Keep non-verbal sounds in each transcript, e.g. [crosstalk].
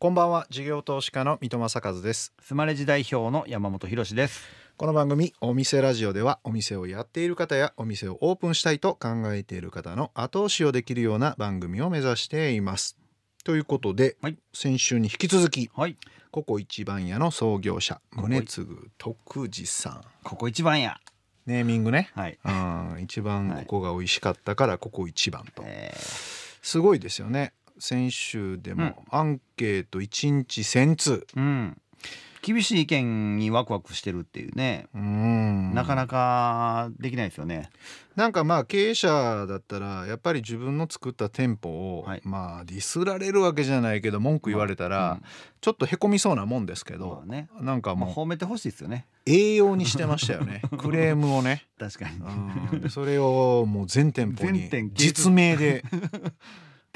こんばんは事業投資家の三戸正和ですスマレジ代表の山本博ですこの番組お店ラジオではお店をやっている方やお店をオープンしたいと考えている方の後押しをできるような番組を目指していますということで、はい、先週に引き続き、はい、ここ一番屋の創業者宗次徳次さんここ一番屋ネーミングね、はい、うん一番ここが美味しかったからここ一番と、えー、すごいですよね先週でもアンケート1日1,000通、うん、厳しい意見にワクワクしてるっていうねうんなかなかできないですよねなんかまあ経営者だったらやっぱり自分の作った店舗を、はい、まあディスられるわけじゃないけど文句言われたら、ちょっとへこみそうなもんですけど、ね、なんかもう、まあ、褒めてほしいですよね栄養にしてましたよね [laughs] クレームをね確かに、うん、それをもう全店舗に実名で [laughs]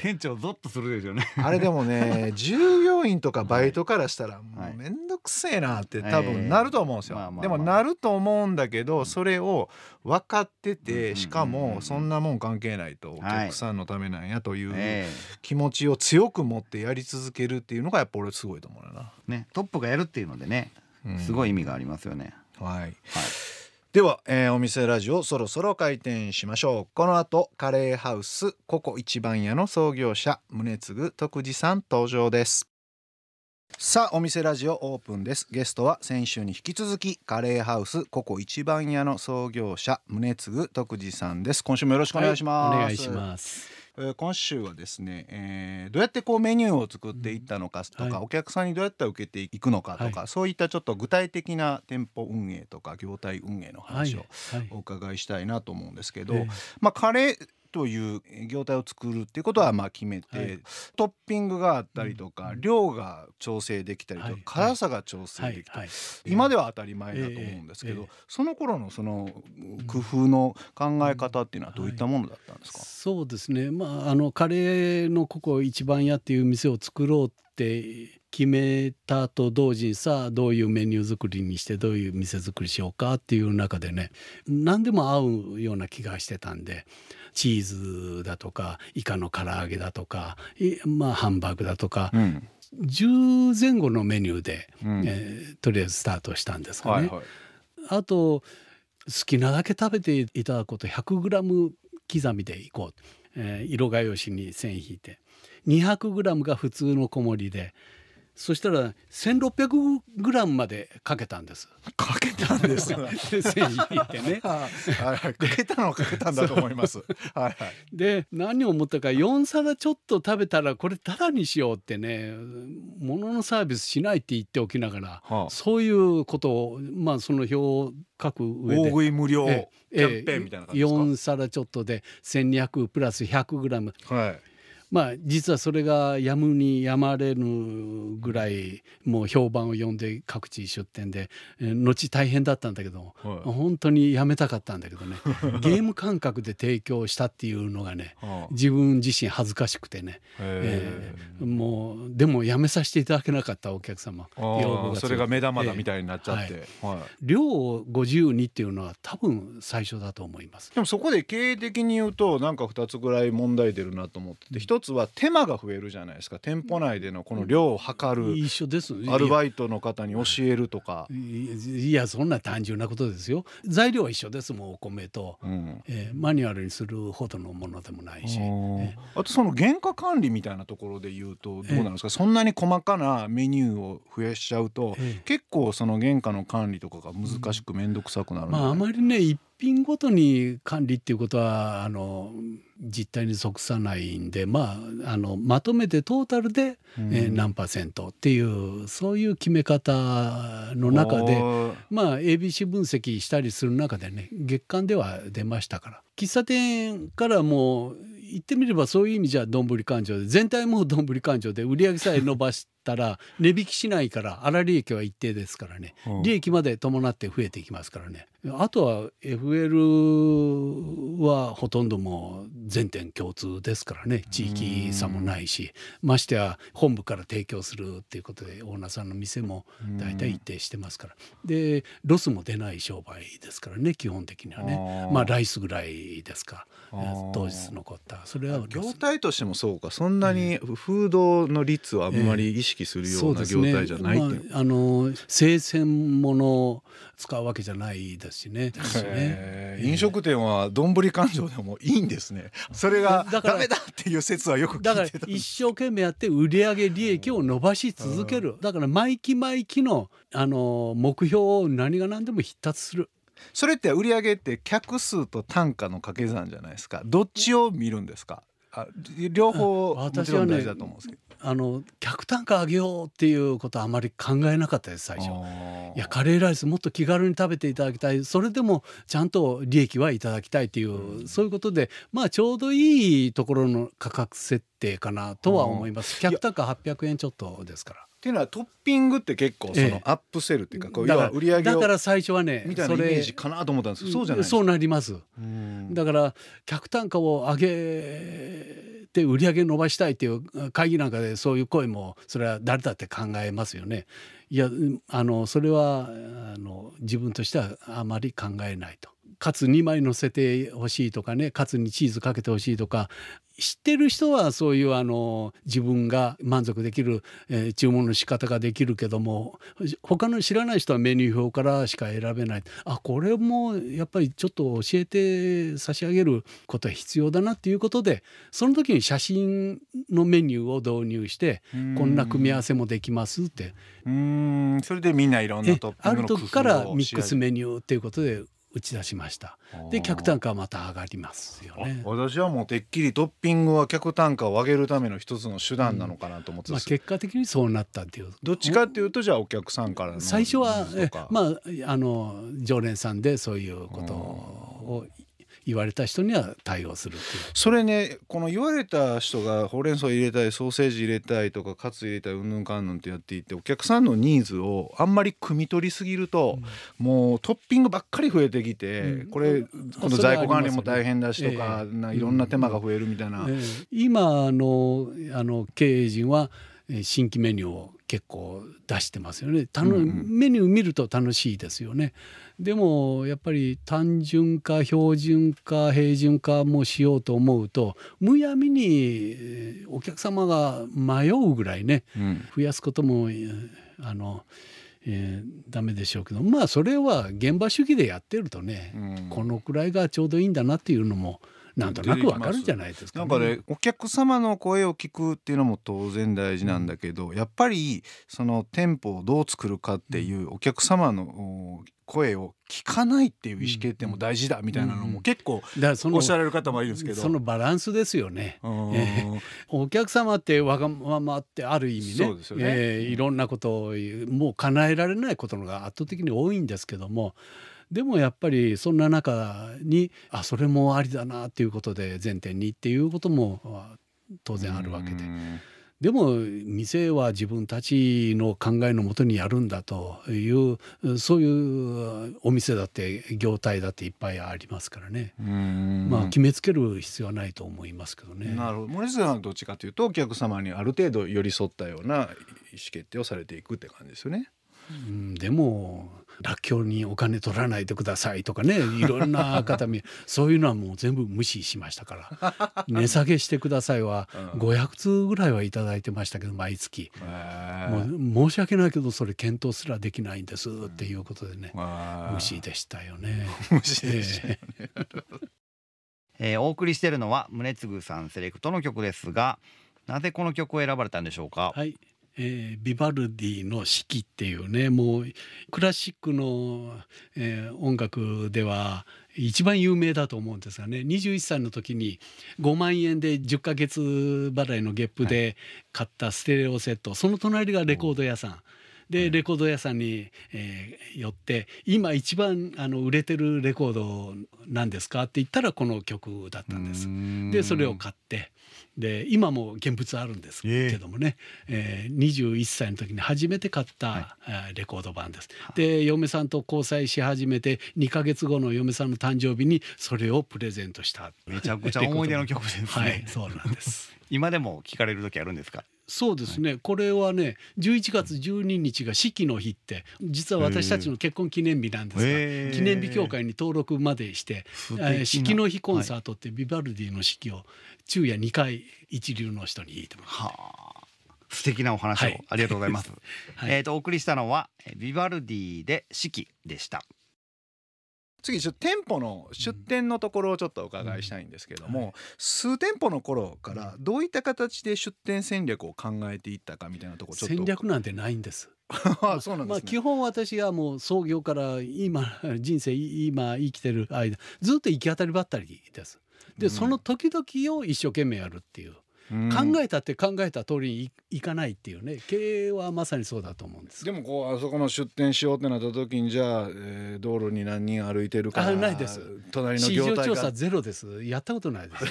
店長ゾッとするでしょうねあれでもね [laughs] 従業員とかバイトからしたらもうめんどくせえなって多分なると思うんですよ、でもなると思うんだけどそれを分かっててしかもそんなもん関係ないとお客さんのためなんやという気持ちを強く持ってやり続けるっていうのがやっぱ俺すごいと思うな、ね、トップがやるっていうのでねすごい意味がありますよね、はい、はいでは、えー、お店ラジオそろそろ開店しましょうこの後カレーハウスココ一番屋の創業者宗次徳次さん登場ですさあお店ラジオオープンですゲストは先週に引き続きカレーハウスココ一番屋の創業者宗次徳次さんです今週もよろしくお願いします、はい、お願いします今週はですね、えー、どうやってこうメニューを作っていったのかとか、うんはい、お客さんにどうやって受けていくのかとか、はい、そういったちょっと具体的な店舗運営とか業態運営の話をお伺いしたいなと思うんですけど、まあ、カレーという業態を作るっていうことはまあ決めて、はい、トッピングがあったりとか、うん、量が調整できたりとか、はい、辛さが調整できたり、今では当たり前だと思うんですけど、えーその頃のその工夫の考え方っていうのはどういったものだったんですか、そうですね、まあ、あのカレーのここ一番屋っていう店を作ろうって決めたと同時にさどういうメニュー作りにしてどういう店作りしようかっていう中でね何でも合うような気がしてたんでチーズだとかイカの唐揚げだとかまあハンバーグだとか、うん、10前後のメニューで、うん、えー、とりあえずスタートしたんですかね。はいはい、あと好きなだけ食べていただくこと 100g 刻みでいこう、えー、色画用紙に線引いて 200g が普通の小盛りでそしたら1600グラムまでかけたんです。かけたんですよ。線 [laughs] 引ってね。かけたのはかけたんだと思います。はいはい。で何を思ったか4皿ちょっと食べたらこれタダにしようってね、もののサービスしないって言っておきながら、はあ、そういうことをまあその表を書く上で。大食い無料キャンペーンみたいな感じですか。4皿ちょっとで1200プラス100グラム。はい。まあ実はそれがやむにやまれぬぐらいもう評判を呼んで各地出店で後大変だったんだけど、はい、本当にやめたかったんだけどね [laughs] ゲーム感覚で提供したっていうのがね自分自身恥ずかしくてね、えー、もうでもやめさせていただけなかったお客様それが目玉だみたいになっちゃって、量を52っていうのは多分最初だと思いますでもそこで経営的に言うとなんか2つぐらい問題出るなと思ってて1つは手間が増えるじゃないですか店舗内でのこの量を測る、一緒ですアルバイトの方に教えるとかいやそんな単純なことですよ材料は一緒ですもうお米と、うん、えー、マニュアルにするほどのものでもないし、えー、あとその原価管理みたいなところで言うとどうなんですか、えー、そんなに細かなメニューを増やしちゃうと、えー、結構その原価の管理とかが難しく面倒くさくなる、まあ、あまりね一品ごとに管理っていうことはあの実態に即さないんで、まあ、あのまとめてトータルで、うん、えー、何パーセントっていうそういう決め方の中で、まあ、ABC 分析したりする中でね月間では出ましたから喫茶店からもう言ってみればそういう意味じゃどんぶり勘定で全体もどんぶり勘定で売り上げさえ伸ばしたら [laughs] 値引きしないから粗利益は一定ですからね利益まで伴って増えていきますからねあとは FL はほとんどもう全店共通ですからね地域差もないしましてや本部から提供するっていうことでオーナーさんの店も大体一定してますからでロスも出ない商売ですからね基本的にはねまあライスぐらいですか当日残ったそれは業態としてもそうかそんなにフードの率はあんまり意識するような業態じゃないっていう、えーねまあ、あの生鮮もの使うわけじゃないですしね。ね飲食店はどんぶり勘定でもいいんですね。それがダメだっていう説はよくだから一生懸命やって売上利益を伸ばし続ける。だから毎期毎期のあの目標を何が何でも必達する。それって売上って客数と単価の掛け算じゃないですか。どっちを見るんですか。あ両方私はねあの客単価上げようっていうことはあまり考えなかったです最初いやカレーライスもっと気軽に食べていただきたいそれでもちゃんと利益はいただきたいっていう、うん、そういうことでまあちょうどいいところの価格設定かなとは思います客単価800円ちょっとですからっていうのはトッピングって結構そのアップセルっていうか、こう要は売上げだから最初はねみたいなイメージかなと思ったんですけどそうじゃないそうなりますだから客単価を上げて売り上げ伸ばしたいっていう会議なんかでそういう声もそれは誰だって考えますよねいやあのそれはあの自分としてはあまり考えないと。カツ2枚乗せてほしいとかねカツにチーズかけてほしいとか知ってる人はそういうあの自分が満足できる、えー、注文の仕方ができるけども他の知らない人はメニュー表からしか選べないあこれもやっぱりちょっと教えて差し上げることは必要だなっていうことでその時に写真のメニューを導入してこんな組み合わせもできますってうんそれでみんないろんなトッピングの工夫をある時からミックスメニューっていうことで打ち出しましたで客単価はまた上がりますよね私はもうてっきりトッピングは客単価を上げるための一つの手段なのかなと思って、うん、まあ、結果的にそうなったっていうどっちかっていうとじゃあお客さんからの最初はまああの常連さんでそういうことを言われた人には対応するそれねこの言われた人がほうれん草入れたいソーセージ入れたいとかカツ入れたいうんぬんかんぬんってやっていてお客さんのニーズをあんまり汲み取りすぎると、うん、もうトッピングばっかり増えてきて、うん、これ今度在庫管理も大変だしとか、えー、いろんな手間が増えるみたいな。うんえー、今のあの経営陣は新規メニューを結構出してますよねたの、うんうん、メニュー見ると楽しいですよねでもやっぱり単純化標準化平準化もしようと思うとむやみにお客様が迷うぐらいね、うん、増やすこともあのえー、ダメでしょうけどまあそれは現場主義でやってるとね、うん、このくらいがちょうどいいんだなっていうのもなんとなくわかるじゃないですか、ね、なんかねお客様の声を聞くっていうのも当然大事なんだけど、やっぱりその店舗をどう作るかっていうお客様の声を聞かないっていう意思決定も大事だみたいなのも結構おっしゃられる方もいるんですけどそのバランスですよね、えー、お客様ってわがままってある意味ねね、えー、いろんなことをもう叶えられないことのが圧倒的に多いんですけどもでもやっぱりそんな中にあそれもありだなっていうことで前提にっていうことも当然あるわけで。でも店は自分たちの考えのもとにやるんだというそういうお店だって業態だっていっぱいありますからねまあ決めつける必要はないと思いますけどね。なるほど森下さんはどっちかというとお客様にある程度寄り添ったような意思決定をされていくって感じですよね。うん、でもらっきょうにお金取らないでくださいとかねいろんな方見 [laughs] そういうのはもう全部無視しましたから値下げしてくださいは500通ぐらいは頂いてましたけど毎月もう申し訳ないけどそれ検討すらできないんですっていうことでね、無視でしたよね。[laughs] 無視でしたよね [laughs] えー、お送りしているのは宗次さんセレクトの曲ですがなぜこの曲を選ばれたんでしょうか、はいえー、ビバルディの「四季」っていうねもうクラシックの、えー、音楽では一番有名だと思うんですがね21歳の時に5万円で10ヶ月払いのゲップで買ったステレオセット、はい、その隣がレコード屋さん。でレコード屋さんに、えー、寄って「今一番あの売れてるレコードなんですか?」って言ったらこの曲だったんです。でそれを買ってで今も現物あるんですけどもね、えー、えー、21歳の時に初めて買った、はい、レコード版です。で嫁さんと交際し始めて2か月後の嫁さんの誕生日にそれをプレゼントしためちゃくちゃ思い出の曲ですね。はい、そうなんです [laughs] 今でも聞かれる時あるんですかそうですね、はい、これはね11月12日が式の日って実は私たちの結婚記念日なんですが、えー、記念日協会に登録までして、えー、式の日コンサートってビバルディの式を昼夜2回一流の人に弾いてはあ素敵なお話を、はい、ありがとうございます。[laughs] はい、えっ、とお送りしたのはビバルディで四季でした。次ちょ店舗の出店のところをちょっとお伺いしたいんですけども、うんはい、数店舗の頃からどういった形で出店戦略を考えていったかみたいなところちょっと戦略なんてないんです。[laughs] まあ、基本私はもう創業から今人生今生きてる間ずっと行き当たりばったりです。で、うん、その時々を一生懸命やるっていう。考えたって考えた通りにいかないっていうね経営はまさにそうだと思うんですでもこうあそこの出店しようってなった時にじゃあ、えー、道路に何人歩いてるかないです隣の業態調査ゼロですやったことないです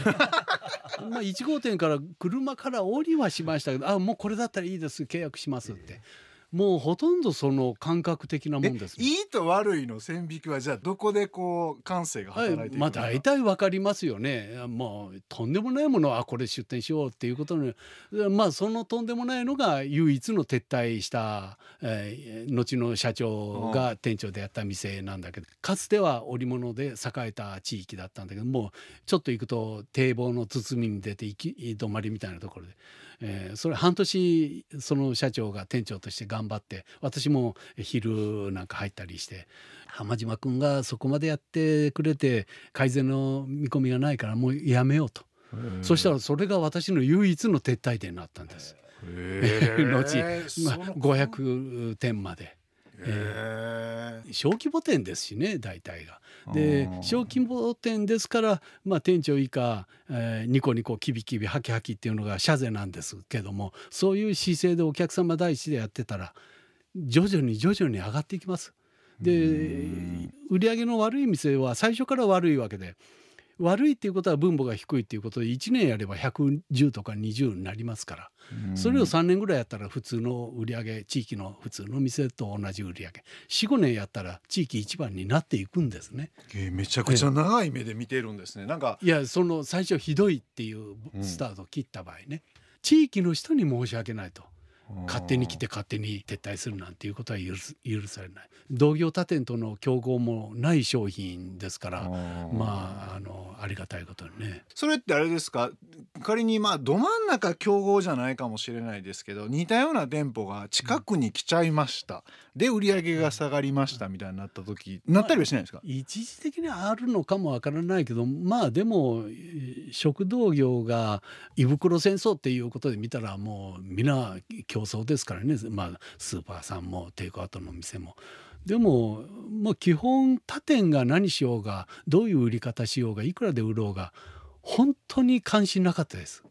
[laughs] まあ1号店から車から降りはしましたけどあもうこれだったらいいです契約しますって。えーもうほとんどその感覚的なもんです、ね、いいと悪いの線引きはじゃあどこでこう感性が働いていくのか、はい、まあ大体わかりますよねもうとんでもないものはこれ出店しようっていうことにまあそのとんでもないのが唯一の撤退した、えー、後の社長が店長でやった店なんだけど、かつては織物で栄えた地域だったんだけどもうちょっと行くと堤防の包みに出て行き止まりみたいなところで。えー、それ半年その社長が店長として頑張って私も昼なんか入ったりして浜島君がそこまでやってくれて改善の見込みがないからもうやめようと。そしたらそれが私の唯一の撤退点になったんです。[laughs] 後、まあ、500点まで。え小規模店ですしね大体が。で小規模店ですから、まあ、店長以下、えー、ニコニコキビキビハキハキっていうのが社税なんですけどもそういう姿勢でお客様第一でやってたら徐々に徐々に上がっていきます。で売り上げの悪い店は最初から悪いわけで悪いっていうことは分母が低いっていうことで1年やれば110とか20になりますから、それを3年ぐらいやったら普通の売り上げ地域の普通の店と同じ売り上げ45年やったら地域一番になっていくんですね。えー、めちゃくちゃ長い目で見てるんですね。なんかいやその最初ひどいっていうスタートを切った場合ね、うん、地域の人に申し訳ないと。勝手に来て勝手に撤退するなんていうことは許許されない同業他店との競合もない商品ですからまああのありがたいことにねそれってあれですか仮にまあど真ん中競合じゃないかもしれないですけど似たような店舗が近くに来ちゃいました、うん、で売り上げが下がりましたみたいになった時、うん、なったりはしないですか、まあ、一時的にあるのかもわからないけどまあでも食堂業が胃袋戦争っていうことで見たらもう皆な競争ですからね、まあ、スーパーさんもテイクアウトの店も。でもま基本他店が何しようがどういう売り方しようがいくらで売ろうが本当に関心なかったです。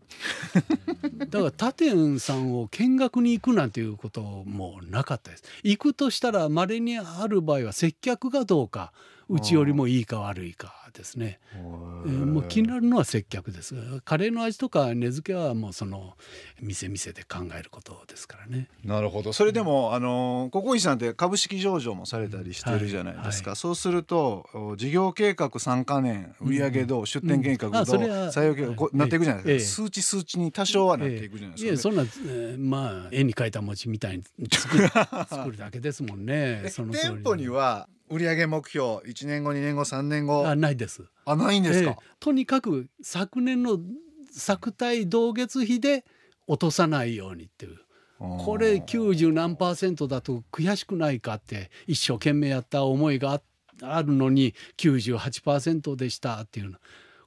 [laughs] だから他店さんを見学に行くなんていうこともなかったです。行くとしたらまれにある場合は接客がどうかうちよりもいいか悪いかですね、えー、もう気になるのは接客ですカレーの味とか根付けはもうその店店で考えることですからねなるほどそれでも、うん、あのココイさんって株式上場もされたりしてるじゃないですか、うんはい、そうすると事業計画3か年売上どう、うん、出店計画どう、採用計画こうなっていくじゃないですか、ええ、数値数値に多少はなっていくじゃないですか、ね、ええ、そんな、えー、まあ絵に描いた餅みたいに作る [laughs] 作るだけですもんねその店舗には売上目標1年後2年後3年後あないですあないんですか、えー、とにかく昨年の作対同月比で落とさないようにっていうこれ90何パーセントだと悔しくないかって一生懸命やった思いがあるのに98%でしたっていうの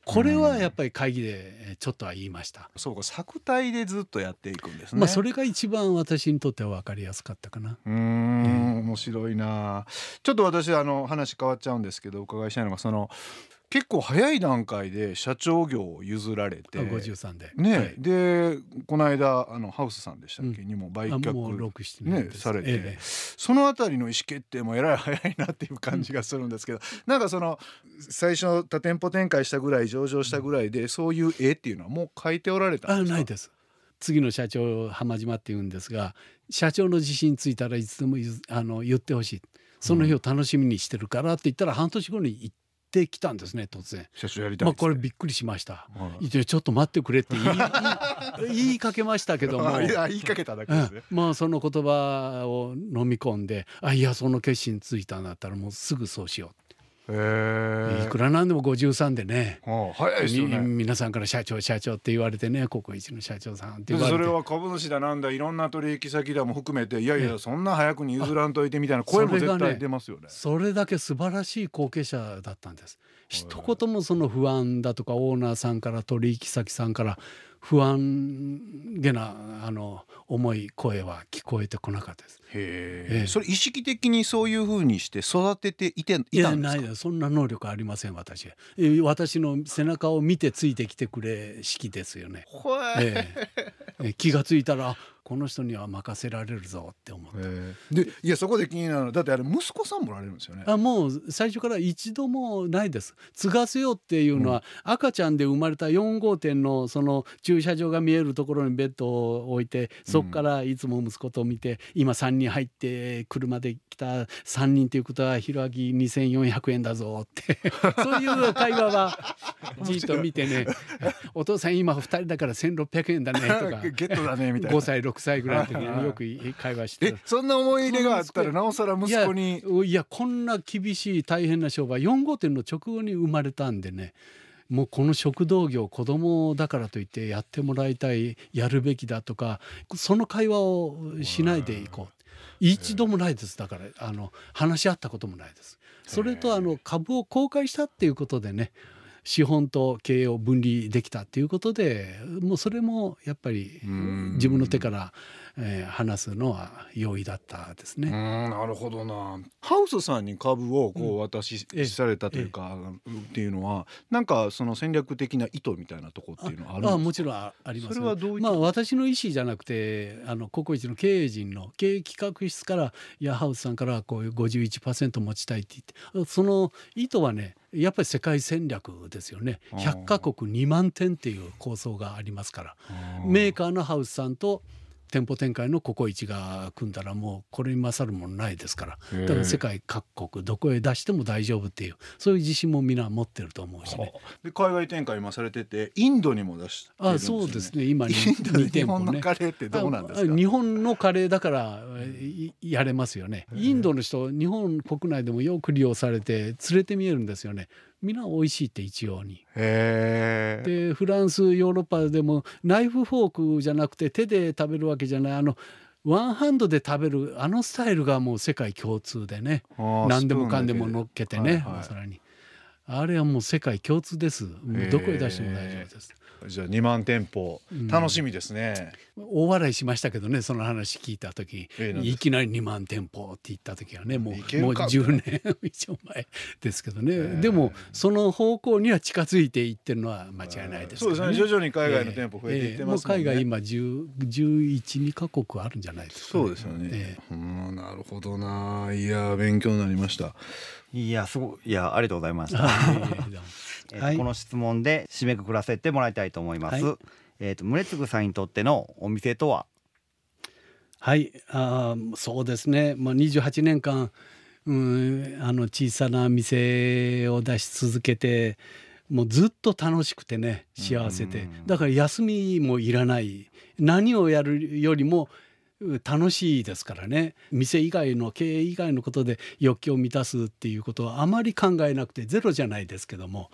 これはやっぱり会議でちょっとは言いました。そうか作体でずっとやっていくんですね。まあそれが一番私にとっては分かりやすかったかな。うん、えー、面白いな。ちょっと私あの話変わっちゃうんですけどお伺いしたいのがその結構早い段階で社長業を譲られて53で,、ね、はい、でこの間あのハウスさんでしたっけ、うん、にも売却、ね、されて、ええ、その辺りの意思決定もえらい早いなっていう感じがするんですけど、うん、なんかその最初多店舗展開したぐらい上場したぐらいで、うん、そういう絵っていうのはもう書いておられたんですかあないです次の社長浜島って言うんですが社長の自信ついたらいつでもあの言ってほしいその日を楽しみにしてるからって言ったら半年後に行っってきたんですね突然社長やりたい、ね、まあ、これびっくりしました、はい、ちょっと待ってくれって言い [laughs] 言いかけましたけども言いかけただけですね、うん、まあその言葉を飲み込んであいやその決心ついたんだったらもうすぐそうしよういくらなんでも53でね,、早いですよね皆さんから社長社長って言われてねここ一の社長さんって言われてそれは株主だなんだいろんな取引先だも含めていやいやそんな早くに譲らんといてみたいな声も絶対出ますよね、ね、それだけ素晴らしい後継者だったんです一言もその不安だとかオーナーさんから取引先さんから不安げなあの重い声は聞こえてこなかったです。へえー、それ意識的にそういうふうにして育てていていたんですか。いやないそんな能力ありません私。私の背中を見てついてきてくれ式ですよね。えー、気がついたらこの人には任せられるぞって思ったでいやそこで気になるのだってあれ息子さんもられるんですよねあもう最初から一度もないです継がせようっていうのは、うん、赤ちゃんで生まれた4号店のその駐車場が見えるところにベッドを置いてそこからいつも息子と見て、うん、今3人入って車で来た3人ということはひ明あき2400円だぞって [laughs] そういう会話はじっと見てね「お父さん今2人だから1600円だね」とか「[laughs] ゲットだね」みたいな5歳6 6歳ぐらいの時によく [laughs] 会話してそんな思い入れがあったらなおさら息子にいやこんな厳しい大変な商売4号店の直後に生まれたんでねもうこの食堂業子供だからといってやってもらいたいやるべきだとかその会話をしないでいこう一度もないですだからあの話し合ったこともないです。それとあの株を公開したっていうことでね資本と経営を分離できたっていうことでもうそれもやっぱり自分の手から、えー、話すのは容易だったですね。なるほどな。ハウスさんに株をこう渡し、うん、されたというか、っていうのはなんかその戦略的な意図みたいなとこっていうのはあるあもちろんあります、ね。それはどういまあ私の意思じゃなくてあのココイチの経営陣の経営企画室からヤハウスさんからこういう51%持ちたいって言ってその意図はねやっぱり世界戦略ですよね100カ国2万点っていう構想がありますからメーカーのハウスさんと店舗展開のココイチが組んだらもうこれに勝るものないですからだから世界各国どこへ出しても大丈夫っていうそういう自信も皆持ってると思うしね。で海外展開今されててインドにも出してるんです、ね、あそうですね今に日本のカレーってどうなんですか日本のカレーだからやれますよね。インドの人日本国内でもよく利用されて連れて見えるんですよね。な美味しいって一応に。でフランスヨーロッパでもナイフフォークじゃなくて手で食べるわけじゃないあのワンハンドで食べるあのスタイルがもう世界共通でね何でもかんでものっけてね、はいはい、に。あれはもう世界共通です。もうどこへ出しても大丈夫です。じゃあ2万店舗、うん、楽しみですね。大笑いしましたけどね、その話聞いた時、えー、いきなり二万店舗って言った時はね、もうもう十年以上前ですけどね。でもその方向には近づいていってるのは間違いないです、ね、そうですね。徐々に海外の店舗増えていってますも、ね、海外今十十一二2カ国あるんじゃないですか、ね、そうですよね。えー、なるほどな。いや勉強になりました。いやすごいやありがとうございました。この質問で締めくくらせてもらいたいと思います。はい、えっ、と宗次さんにとってのお店とは。はい、あそうですね。まあ28年間、うん、あの小さな店を出し続けて、もうずっと楽しくてね幸せでだから休みもいらない何をやるよりも楽しいですからね店以外の経営以外のことで欲求を満たすっていうことはあまり考えなくてゼロじゃないですけども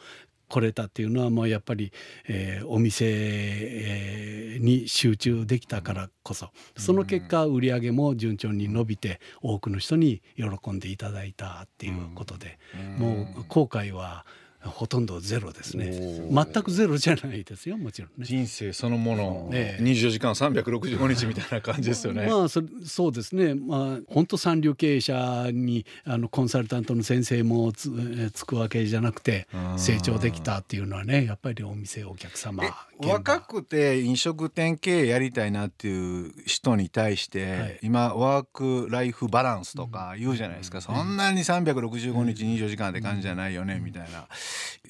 来れたっていうのはもうやっぱり、えー、お店、えー、に集中できたからこそその結果売り上げも順調に伸びて多くの人に喜んでいただいたっていうことでもう後悔はほとんどゼロですね全くゼロじゃないですよもちろんね人生そのもの、ね、24時間365日みたいな感じですよねまあそそうですねまあ本当三流経営者にあのコンサルタントの先生もつつくわけじゃなくて成長できたっていうのはねやっぱりお店お客様若くて飲食店経営やりたいなっていう人に対して、はい、今ワークライフバランスとか言うじゃないですか、うん、そんなに365日24時間って感じじゃないよね、うん、みたいな。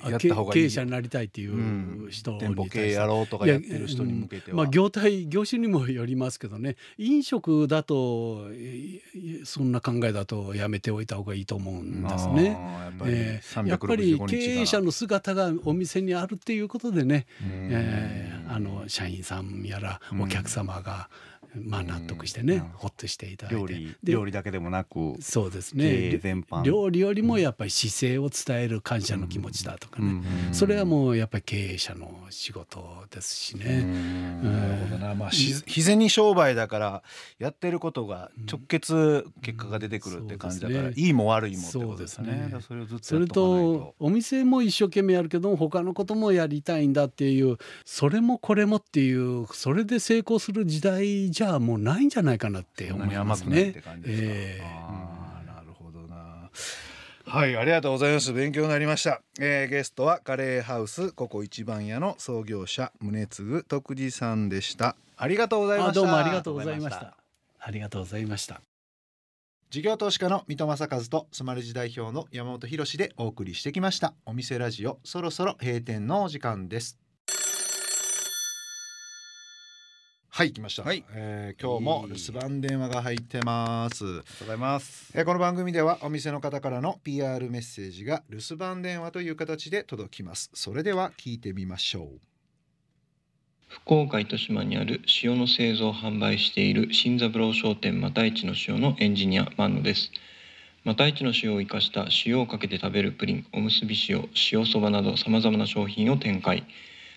やった方がいい経営者になりたいっていう人に対して、うん、やろうとかやってる人に向けては、うん、まあ、業態業種にもよりますけどね飲食だとそんな考えだとやめておいた方がいいと思うんですね。やっぱり,、えー、やっぱり経営者の姿がお店にあるっていうことでね、えー、あの社員さんやらお客様が、うんまあ納得してね、うん、ほっとしていただいて料理料理だけでもなくそうですね料理よりもやっぱり姿勢を伝える感謝の気持ちだとかね、うん、それはもうやっぱり経営者の仕事ですしね。なるほどな、まあ、日銭商売だからやってることが直結結果が出てくるって感じだから、ね、いいも悪いもってことですね。それ、それとお店も一生懸命やるけど他のこともやりたいんだっていうそれもこれもっていうそれで成功する時代じじゃもうないんじゃないかなって思いますね。すえー、なるほどな。はい、ありがとうございます。勉強になりました。えー、ゲストはカレーハウスここ一番屋の創業者宗次徳次さんでした。ありがとうございました。どうもありがとうございました。ありがとうございました。事業投資家の水戸正和とスマレジ代表の山本博史でお送りしてきました。お店ラジオそろそろ閉店のお時間です。はい来ました、はいえー、今日も留守番電話が入ってますありがとうございます、えー、この番組ではお店の方からの PR メッセージが留守番電話という形で届きますそれでは聞いてみましょう福岡糸島にある塩の製造販売している新三郎商店又一の塩のエンジニア万野です又一の塩を生かした塩をかけて食べるプリンおむすび塩塩そばなどさまざまな商品を展開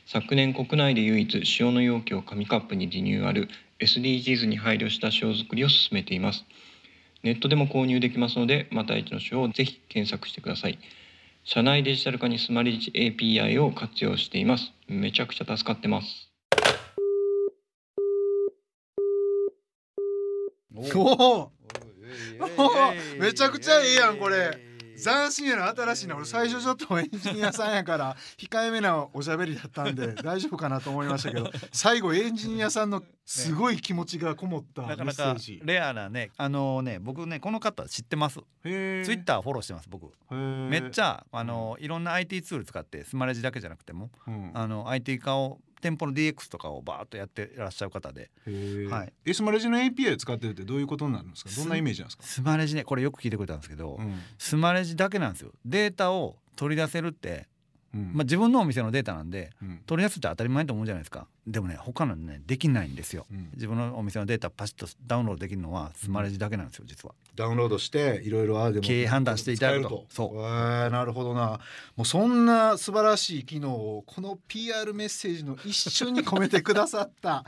昨年国内で唯一塩の容器を紙カップにリニューアル SDGs に配慮した塩作りを進めていますネットでも購入できますのでまた一の塩をぜひ検索してください社内デジタル化にスマリーチ API を活用していますめちゃくちゃ助かってますおお [laughs] めちゃくちゃいいやんこれ。斬新やな新しいな俺最初ちょっとエンジニアさんやから控えめなおしゃべりだったんで [laughs] 大丈夫かなと思いましたけど最後エンジニアさんのすごい気持ちがこもったメッセージ、ね、レアなねあのね僕ねこの方知ってますツイッターフォローしてます僕めっちゃあのいろんな IT ツール使ってスマレジだけじゃなくても、うん、あの IT 化を店舗の DX とかをバーッとやってらっしゃる方で、はい、えスマレジの API 使ってるってどういうことになるんですかどんなイメージなんですかスマレジねこれよく聞いてくれたんですけど、うん、スマレジだけなんですよデータを取り出せるってうん、まあ、自分のお店のデータなんで、うん、取りやすって当たり前と思うじゃないですかでもね他のねできないんですよ、うん、自分のお店のデータパシッとダウンロードできるのはスマレジだけなんですよ実はダウンロードしていろいろあでも経営判断していただくとそうなるほどなもうそんな素晴らしい機能をこの PR メッセージの一瞬に込めてくださった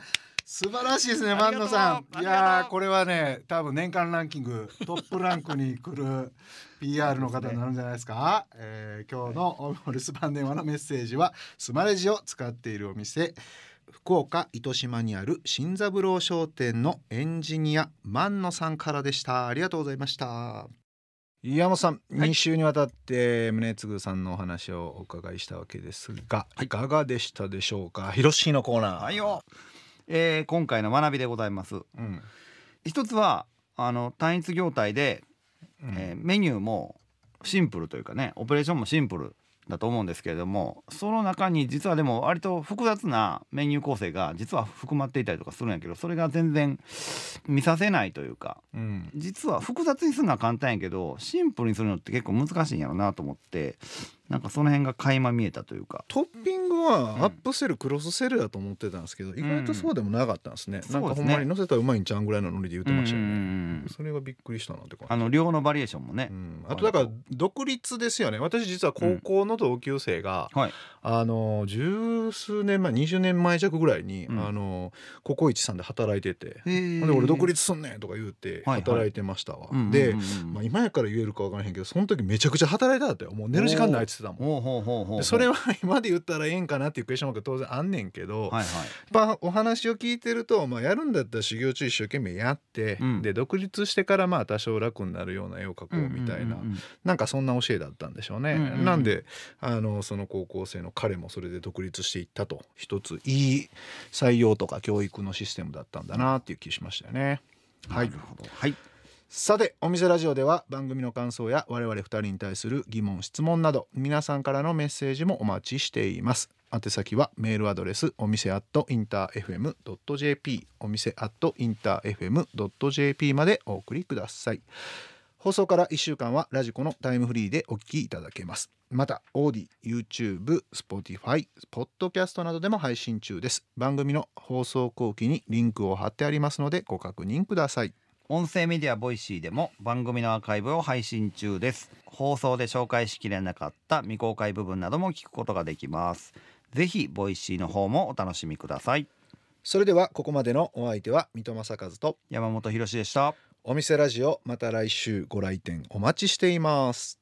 素晴らしいですね万野さんいやこれはね多分年間ランキング [laughs] トップランクに来る PR の方になるんじゃないですか、すね、えー、今日の留守番電話のメッセージはスマレジを使っているお店福岡糸島にある新三郎商店のエンジニア万野さんからでしたありがとうございました岩本さん、はい、2週にわたって宗次さんのお話をお伺いしたわけですが、はい、いかがでしたでしょうか広しのコーナー。はいよえー、今回の学びでございます。うん、一つはあの単一業態で、えー、メニューもシンプルというかねオペレーションもシンプルだと思うんですけれどもその中に実はでも割と複雑なメニュー構成が実は含まっていたりとかするんやけどそれが全然見させないというか、うん、実は複雑にするのは簡単やけどシンプルにするのって結構難しいんやろうなと思ってなんかその辺が垣間見えたというかトッピングはアップセル、うん、クロスセルだと思ってたんですけど、意外とそうでもなかったんですね、うん、なんかほんまに乗せたらうまいんちゃうぐらいのノリで言ってましたよね、うんうんうん、それがびっくりしたなって感じあの量のバリエーションもね、うん、あとだから独立ですよね私実は高校の同級生が、はい、あの十数年前20年前弱ぐらいに、あのココイチさんで働いてて「で俺独立すんねん」とか言うて働いてましたわ、はいはい、で、まあ、今やから言えるか分からへんけどその時めちゃくちゃ働いたってもう寝る時間ないっててたもんそれは [laughs] 今で言ったらええんかなっていうクエスチョンマーク当然あんねんけど、はいはい、まお話を聞いてると、まあ、やるんだったら修行中一生懸命やって、うん、で独立してからまあ多少楽になるような絵を描こうみたいな、うんうん、なんかそんな教えだったんでしょうね。うんうん、なんであのその高校生の彼もそれで独立していったと一ついい採用とか教育のシステムだったんだなっていう気しましたよね。はい、はいさてお店ラジオでは番組の感想や我々2人に対する疑問質問など皆さんからのメッセージもお待ちしています宛先はメールアドレスお店アットインター FM.jp お店アットインター FM.jp までお送りください放送から1週間はラジコのタイムフリーでお聴きいただけますまたオーディ YouTube、Spotify、ポッドキャストなどでも配信中です番組の放送後期にリンクを貼ってありますのでご確認ください音声メディアボイシーでも番組のアーカイブを配信中です放送で紹介しきれなかった未公開部分なども聞くことができますぜひボイシーの方もお楽しみくださいそれではここまでのお相手は三戸正和と山本博史でしたお店ラジオまた来週ご来店お待ちしています